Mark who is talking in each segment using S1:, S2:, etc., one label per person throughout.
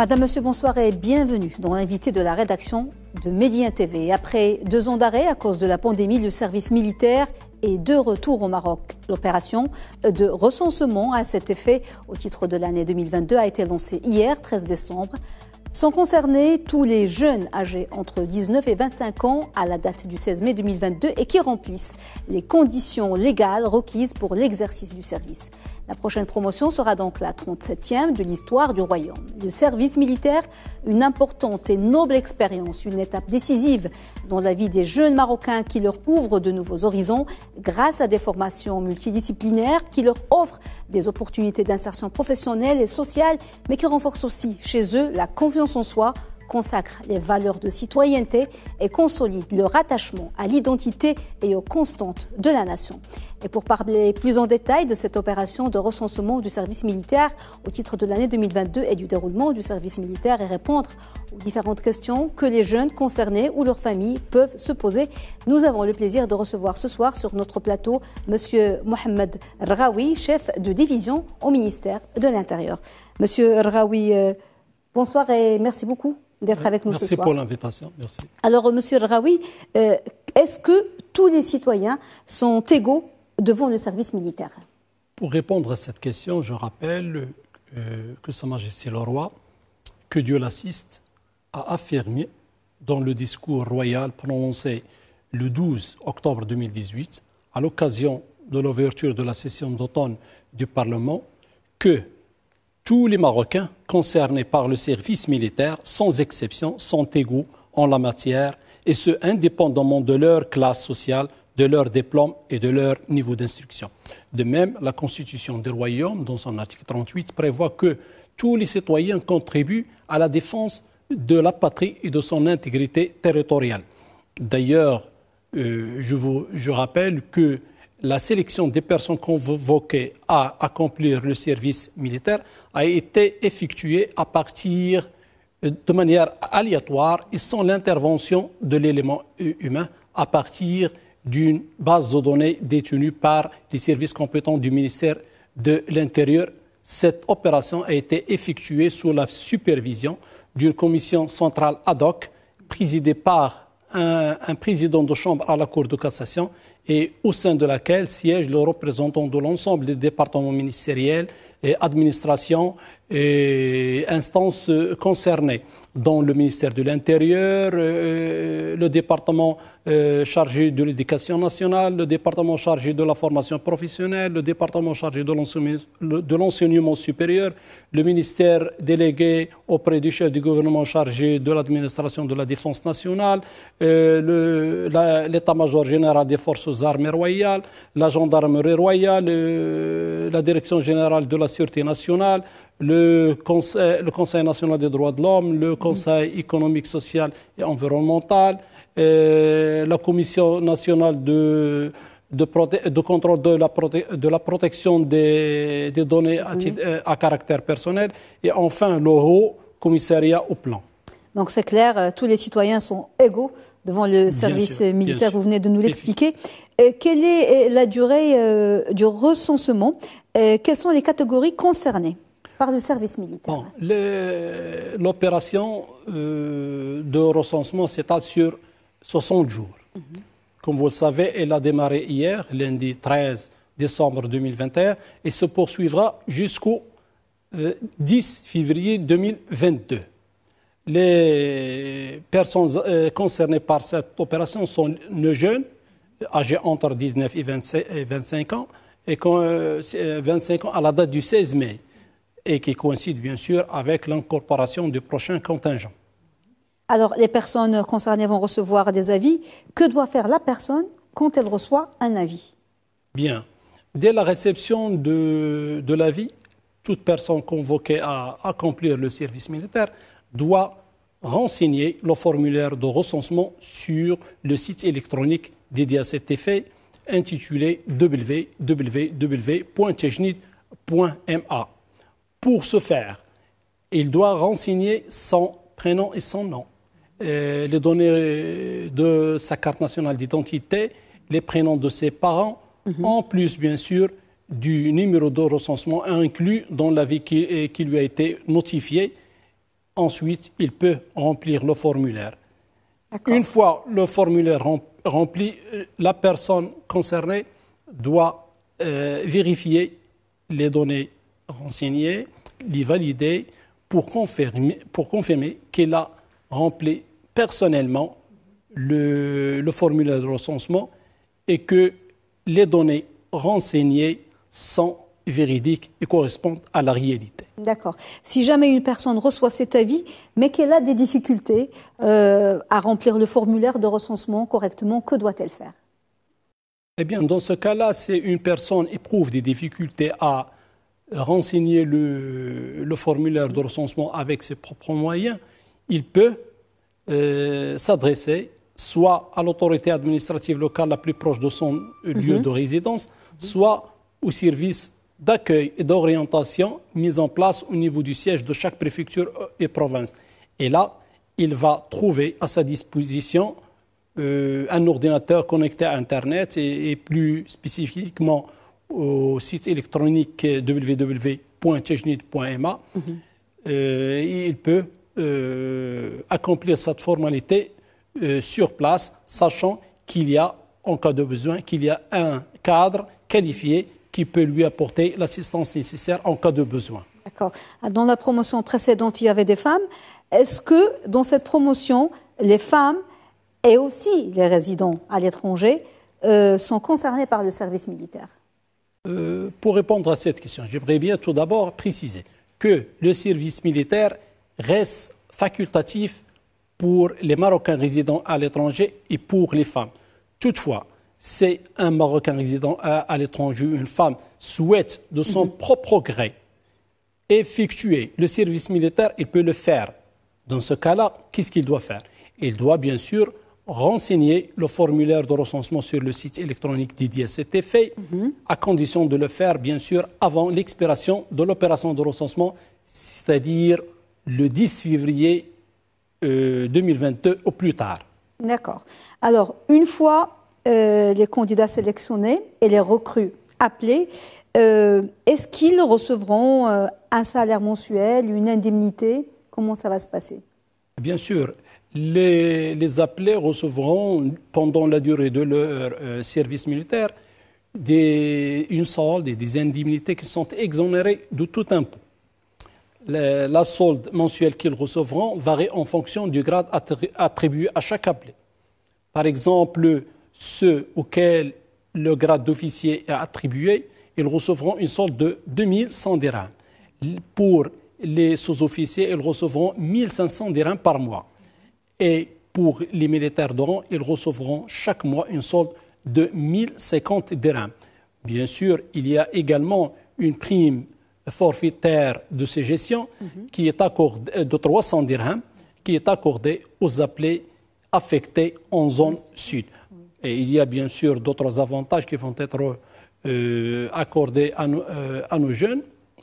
S1: Madame, Monsieur, bonsoir et bienvenue dans l'invité de la rédaction de Médien TV. Après deux ans d'arrêt à cause de la pandémie, le service militaire est de retour au Maroc. L'opération de recensement à cet effet au titre de l'année 2022 a été lancée hier 13 décembre sont concernés tous les jeunes âgés entre 19 et 25 ans à la date du 16 mai 2022 et qui remplissent les conditions légales requises pour l'exercice du service. La prochaine promotion sera donc la 37e de l'histoire du royaume. Le service militaire, une importante et noble expérience, une étape décisive dans la vie des jeunes Marocains qui leur ouvre de nouveaux horizons grâce à des formations multidisciplinaires qui leur offrent des opportunités d'insertion professionnelle et sociale, mais qui renforcent aussi chez eux la confiance en soi, consacre les valeurs de citoyenneté et consolide leur attachement à l'identité et aux constantes de la nation. Et pour parler plus en détail de cette opération de recensement du service militaire au titre de l'année 2022 et du déroulement du service militaire et répondre aux différentes questions que les jeunes concernés ou leurs familles peuvent se poser, nous avons le plaisir de recevoir ce soir sur notre plateau Monsieur Mohamed Rawi, chef de division au ministère de l'Intérieur. Monsieur Rawi, euh, Bonsoir et merci beaucoup d'être avec nous ce soir. Merci pour l'invitation. Alors, euh, Monsieur Raoui, euh, est-ce que tous les citoyens sont égaux devant le service militaire
S2: Pour répondre à cette question, je rappelle euh, que Sa Majesté le Roi, que Dieu l'assiste, a affirmé dans le discours royal prononcé le 12 octobre 2018, à l'occasion de l'ouverture de la session d'automne du Parlement, que tous les Marocains concernés par le service militaire, sans exception, sont égaux en la matière, et ce, indépendamment de leur classe sociale, de leur diplôme et de leur niveau d'instruction. De même, la Constitution du Royaume, dans son article 38, prévoit que tous les citoyens contribuent à la défense de la patrie et de son intégrité territoriale. D'ailleurs, euh, je, vous, je rappelle que la sélection des personnes convoquées à accomplir le service militaire a été effectuée à partir euh, de manière aléatoire et sans l'intervention de l'élément humain à partir d'une base de données détenue par les services compétents du ministère de l'Intérieur. Cette opération a été effectuée sous la supervision d'une commission centrale ad hoc présidée par un, président de chambre à la Cour de cassation et au sein de laquelle siège le représentant de l'ensemble des départements ministériels, et administrations et instances concernées, dont le ministère de l'Intérieur, euh, le département euh, chargé de l'éducation nationale, le département chargé de la formation professionnelle, le département chargé de l'enseignement supérieur, le ministère délégué auprès du chef du gouvernement chargé de l'administration de la défense nationale, euh, l'état-major général des forces armées royales, la gendarmerie royale, la direction générale de la sûreté nationale, le Conseil, le Conseil national des droits de l'homme, le Conseil économique, social et environnemental, euh, la Commission nationale de, de, contrôle de la, protection des, données à, euh, à, caractère personnel et enfin le Haut Commissariat au plan.
S1: Donc c'est clair, euh, tous les citoyens sont égaux devant le service militaire, vous venez de nous l'expliquer. quelle est euh, la durée euh, du recensement Quelles sont les catégories concernées par le service militaire
S2: L'opération euh, de recensement s'étale sur 60 jours. Mhm. Comme vous le savez, elle a démarré hier, lundi 13 décembre 2021, et se poursuivra jusqu'au 10 février 2022 les personnes euh, concernées par cette opération sont nos jeunes, âgés entre 19 et 25 ans, et 25 euh, euh, ans à la date du 16 mai, et qui coïncide bien sûr avec l'incorporation du prochain contingent.
S1: Alors, les personnes concernées vont recevoir des avis. Que doit faire la personne quand elle reçoit un avis
S2: Bien. Dès la réception de l'avis, toute personne convoquée à accomplir le service militaire doit renseigner le formulaire de recensement sur le site électronique dédié à cet effet intitulé www.technit.ma. Pour ce faire, il doit renseigner son prénom et son nom, euh, les données de sa carte nationale d'identité, les prénoms de ses parents, mhm. en plus bien sûr du numéro de recensement inclus dans l'avis qui euh, lui a été notifié Ensuite, il peut remplir le formulaire. Une fois le formulaire rempli, euh, la personne concernée doit euh, vérifier les données renseignées, les valider pour confirmer, qu'elle a rempli personnellement le, formulaire de recensement et que les données renseignées sont véridiques et correspondent à la réalité.
S1: D'accord. Si jamais une personne reçoit cet avis, mais qu'elle a des difficultés euh, à remplir le formulaire de recensement correctement, que doit-elle faire
S2: Eh bien, dans ce cas-là, si une personne éprouve des difficultés à renseigner le, formulaire de recensement avec ses propres moyens, il peut euh, s'adresser soit à l'autorité administrative locale la plus proche de son euh, lieu mhm. de résidence, soit au service d'accueil et d'orientation mise en place au niveau du siège de chaque préfecture euh, et province. Et là, il va trouver à sa disposition euh, un ordinateur connecté à Internet et, plus spécifiquement au site électronique www.technit.ma. Mhm. Euh, il peut accomplir cette formalité sur place, sachant qu'il y a, en cas de besoin, qu'il y a un cadre qualifié qui peut lui apporter l'assistance nécessaire en cas de besoin.
S1: D'accord. Ah, dans la promotion précédente, il y avait des femmes. Est-ce que dans cette promotion, les femmes et aussi les résidents à l'étranger euh, sont concernés par le service militaire euh, Pour répondre
S2: à cette question, j'aimerais bien tout d'abord préciser que le service militaire reste facultatif pour les Marocains résidents à l'étranger et pour les femmes. Toutefois, si un Marocain résident à, l'étranger, une femme, souhaite de son mhm. propre gré effectuer le service militaire, il peut le faire. Dans ce cas-là, qu'est-ce qu'il doit faire Il doit bien sûr renseigner le formulaire de recensement sur le site électronique dédié C'était fait mhm. à condition de le faire bien sûr avant l'expiration de l'opération de recensement, c'est-à-dire le 10 février 2022 euh, au plus tard.
S1: D'accord. Alors, une fois euh, les candidats sélectionnés et les recrues appelés, euh, est-ce qu'ils recevront euh, un salaire mensuel, une indemnité Comment ça va se passer
S2: Bien sûr. Les, appelés recevront, pendant la durée de leur service militaire, une solde et des indemnités qui sont exonérées de tout impôt. La, la solde mensuelle qu'ils recevront varie en fonction du grade attribué à chaque appelé. Par exemple, ceux auxquels le grade d'officier est attribué, ils recevront une solde de 2100 dirhams. Pour les sous-officiers, ils recevront 1500 dirhams par mois. Et pour les militaires de rang, ils recevront chaque mois une solde de 1050 dirhams. Bien sûr, il y a également une prime forfaitaire de ces gestions mhm. qui est accordée, euh, de 300 dirhams qui est accordée aux appelés affectés en zone sud. Et il y a bien sûr d'autres avantages qui vont être euh, accordés euh, à, nos jeunes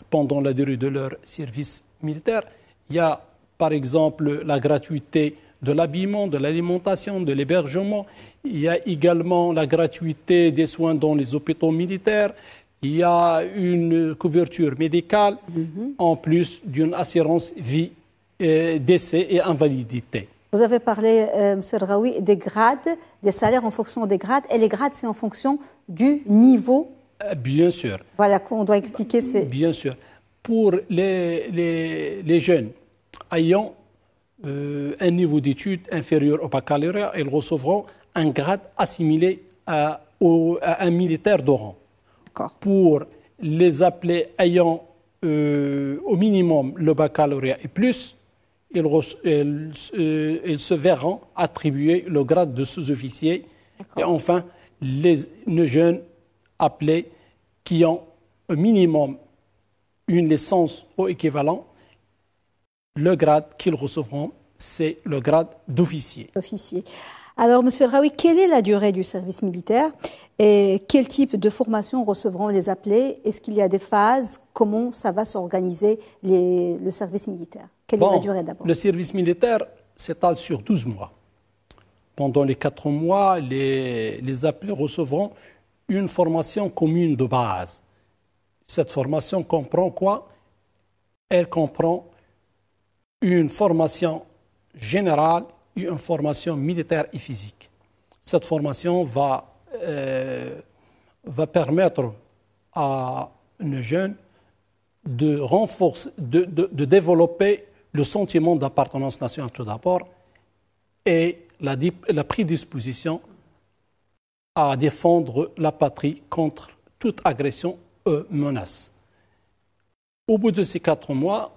S2: pendant la durée de leur service militaire. Il y a par exemple la gratuité de l'habillement, de l'alimentation, de l'hébergement. Il y a également la gratuité des soins dans les hôpitaux militaires. Il y a une couverture médicale mm-hmm. en plus d'une assurance vie, euh, décès et invalidité.
S1: Vous avez parlé, euh, Monsieur M. des grades, des salaires en fonction des grades, et les grades, c'est en fonction du niveau
S2: euh, Bien sûr.
S1: Voilà, qu'on doit expliquer.
S2: Bien sûr. Pour les, jeunes ayant euh, un niveau d'études inférieur au baccalauréat, ils recevront un grade assimilé à, un militaire d'Oran. Pour les appelés ayant au minimum le baccalauréat et plus, euh, ils, se verront attribuer le grade de sous-officier. Et enfin, les, jeunes appelés qui ont au minimum une licence au équivalent, le grade qu'ils recevront, c'est le grade d'officier.
S1: Alors, Monsieur Raoui, quelle est la durée du service militaire et quel type de formation recevront les appelés Est-ce qu'il y a des phases Comment ça va s'organiser le service militaire le
S2: service militaire s'étale sur 12 mois. Pendant les 4 mois, les, appelés recevront une formation commune de base. Cette formation comprend quoi Elle comprend une formation générale et une formation militaire et physique. Cette formation va, euh, permettre à nos jeunes de, de développer le sentiment d'appartenance nationale tout d'abord et la, prédisposition à défendre la patrie contre toute agression ou euh, menace. Au bout de ces quatre mois,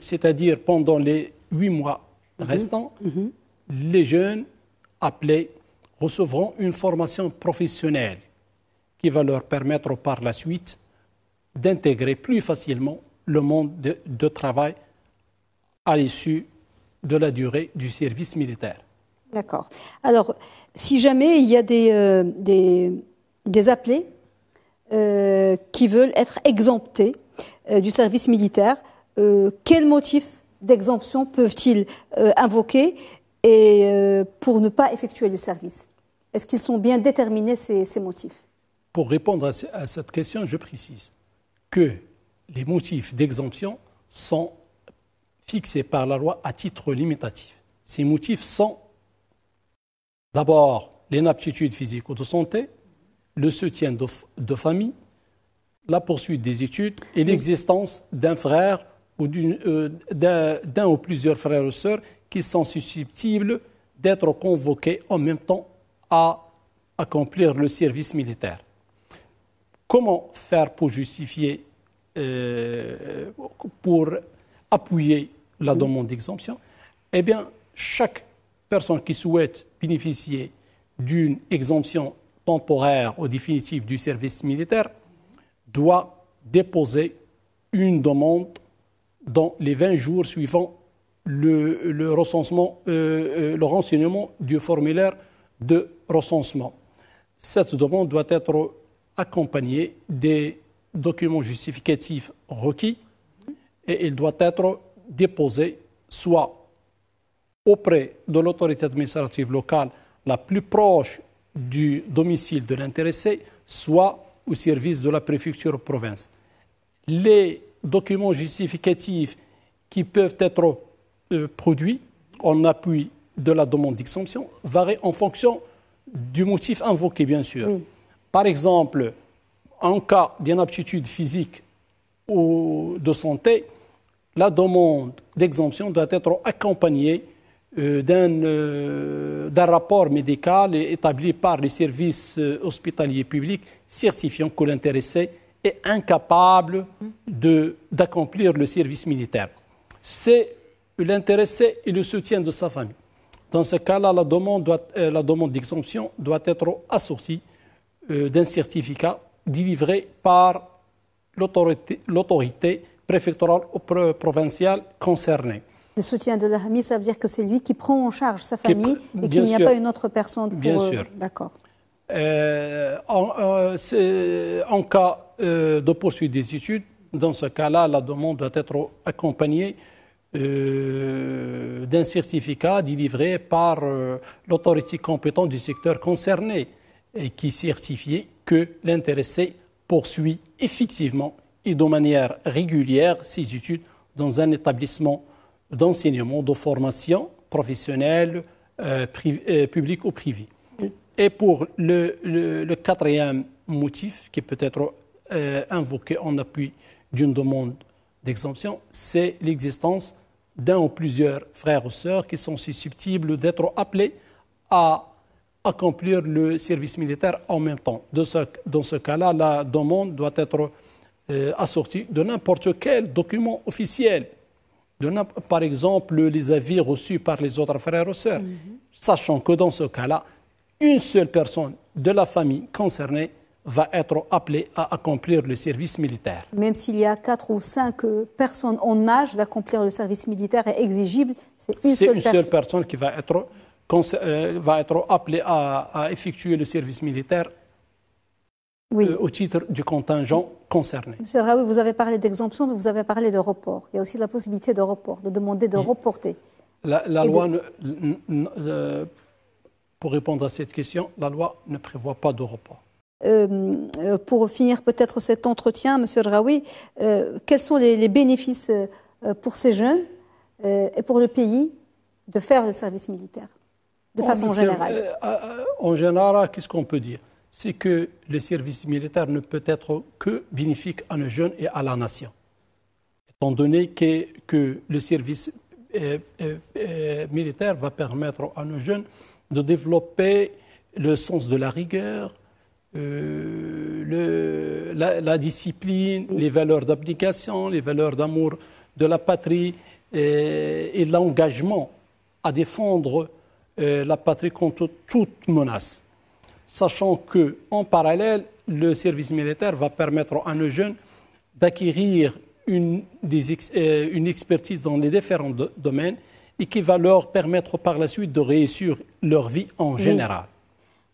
S2: c'est-à-dire pendant les huit mois mhm. restants, mhm. les jeunes appelés recevront une formation professionnelle qui va leur permettre par la suite d'intégrer plus facilement le monde de travail à l'issue de la durée du service militaire.
S1: D'accord. Alors, si jamais il y a des, euh, appelés euh, qui veulent être exemptés euh, du service militaire, quels motifs d'exemption peuvent-ils invoquer et, pour ne pas effectuer le service Est-ce qu'ils sont bien déterminés, ces, motifs
S2: Pour répondre à, à cette question, je précise que les motifs d'exemption sont fixés par la loi à titre limitatif. Ces motifs sont d'abord l'inaptitude physique ou de santé, le soutien de, famille, la poursuite des études et l'existence d'un frère ou euh, d'un ou plusieurs frères ou sœurs qui sont susceptibles d'être convoqués en même temps à accomplir le service militaire. Comment faire pour justifier, euh, pour appuyer la demande d'exemption, eh bien, chaque personne qui souhaite bénéficier d'une exemption temporaire ou définitive du service militaire doit déposer une demande dans les 20 jours suivant le, euh, euh, le renseignement du formulaire de recensement. Cette demande doit être accompagnée des documents justificatifs requis, et il doit être déposé soit auprès de l'autorité administrative locale la plus proche du domicile de l'intéressé, soit au service de la préfecture province. Les documents justificatifs qui peuvent être euh, produits en appui de la demande d'exemption varient en fonction du motif invoqué, bien sûr. Par exemple, en cas d'inaptitude physique de santé, la demande d'exemption doit être accompagnée euh, euh, d'un rapport médical établi par les services euh, hospitaliers publics certifiant que l'intéressé est incapable d'accomplir le service militaire. C'est l'intéressé et le soutien de sa famille. Dans ce cas-là, la demande d'exemption doit, être assortie d'un certificat délivré par l'autorité préfectorale ou provinciale concernée.
S1: Le soutien de la famille, ça veut dire que c'est lui qui prend en charge sa famille et qu'il n'y a pas une autre personne pour... Bien euh, sûr. D'accord.
S2: Euh, euh, en, cas de poursuite des études, dans ce cas-là, la demande doit être accompagnée d'un certificat délivré par l'autorité compétente du secteur concerné et qui certifie que l'intéressé poursuit effectivement et de manière régulière ses études dans un établissement d'enseignement, de formation professionnelle, euh, euh, publique ou privée. Et pour le, quatrième motif, qui peut être euh, invoqué en appui d'une demande d'exemption, c'est l'existence d'un ou plusieurs frères ou sœurs qui sont susceptibles d'être appelés à accomplir le service militaire en même temps. dans ce cas-là, la demande doit être euh, assortie de n'importe quel document officiel. par exemple, les avis reçus par les autres frères et sœurs. Mm-hmm. Sachant que dans ce cas-là, une seule personne de la famille concernée va être appelée à accomplir le service militaire.
S1: Même s'il y a quatre ou cinq euh, personnes en âge d'accomplir le service militaire est exigible, c'est une, seule, seule
S2: personne qui va être euh, va être appelé à, effectuer le service militaire euh, au titre du contingent concerné.
S1: Monsieur Draoui, vous avez parlé d'exemption, mais vous avez parlé de report. Il y a aussi la possibilité de report, de demander de reporter.
S2: La, loi, euh, pour répondre à cette question, la loi ne prévoit pas de report.
S1: pour finir peut-être cet entretien, Monsieur Raoui, quels sont les, bénéfices pour ces jeunes et pour le pays de faire le service militaire de oh, façon générale euh,
S2: euh, euh, En général, qu'est-ce qu'on peut dire C'est que le service militaire ne peut être que bénéfique à nos jeunes et à la nation. Étant donné que, le service militaire va permettre à nos jeunes de développer le sens de la rigueur, la, discipline, les valeurs d'application, les valeurs d'amour de la patrie et l'engagement à défendre euh, la patrie contre toute menace. Sachant que, en parallèle, le service militaire va permettre à nos jeunes d'acquérir une, euh, expertise dans les différents domaines et qui va leur permettre par la suite de réussir leur vie en général.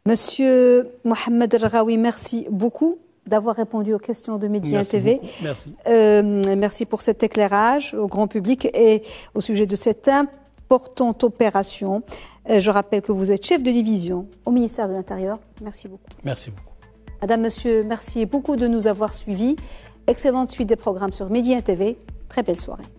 S1: Monsieur Mohamed Rawi, merci beaucoup d'avoir répondu aux questions de Média TV. Merci. Euh, merci pour cet éclairage au grand public et au sujet de cette portant opération. Euh, je rappelle que vous êtes chef de division au ministère de l'Intérieur. Merci beaucoup. Merci beaucoup. Madame, Monsieur, merci beaucoup de nous avoir suivis. Excellente suite des programmes sur Média TV. Très belle soirée.